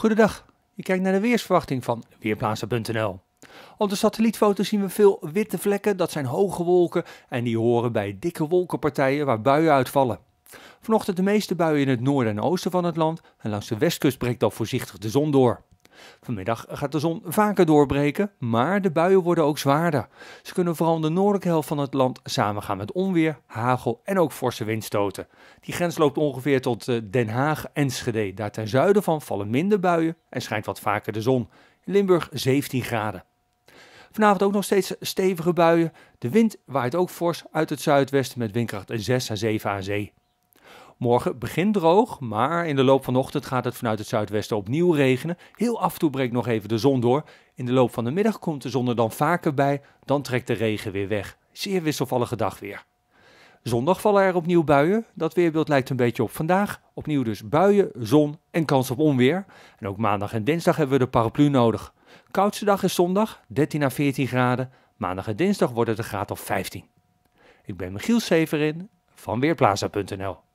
Goedendag, je kijkt naar de weersverwachting van Weerplaatsen.nl. Op de satellietfoto zien we veel witte vlekken, dat zijn hoge wolken en die horen bij dikke wolkenpartijen waar buien uitvallen. Vanochtend de meeste buien in het noorden en oosten van het land en langs de westkust breekt al voorzichtig de zon door. Vanmiddag gaat de zon vaker doorbreken, maar de buien worden ook zwaarder. Ze kunnen vooral in de noordelijke helft van het land samengaan met onweer, hagel en ook forse windstoten. Die grens loopt ongeveer tot eh, Den Haag en Schede. Daar ten zuiden van vallen minder buien en schijnt wat vaker de zon. Limburg 17 graden. Vanavond ook nog steeds stevige buien. De wind waait ook fors uit het zuidwesten met windkracht 6 à 7 aan zee. Morgen begint droog, maar in de loop van de ochtend gaat het vanuit het zuidwesten opnieuw regenen. Heel af en toe breekt nog even de zon door. In de loop van de middag komt de zon er dan vaker bij, dan trekt de regen weer weg. Zeer wisselvallige dag weer. Zondag vallen er opnieuw buien. Dat weerbeeld lijkt een beetje op vandaag. Opnieuw dus buien, zon en kans op onweer. En ook maandag en dinsdag hebben we de paraplu nodig. Koudste dag is zondag, 13 à 14 graden. Maandag en dinsdag wordt het een graad of 15. Ik ben Michiel Severin van Weerplaza.nl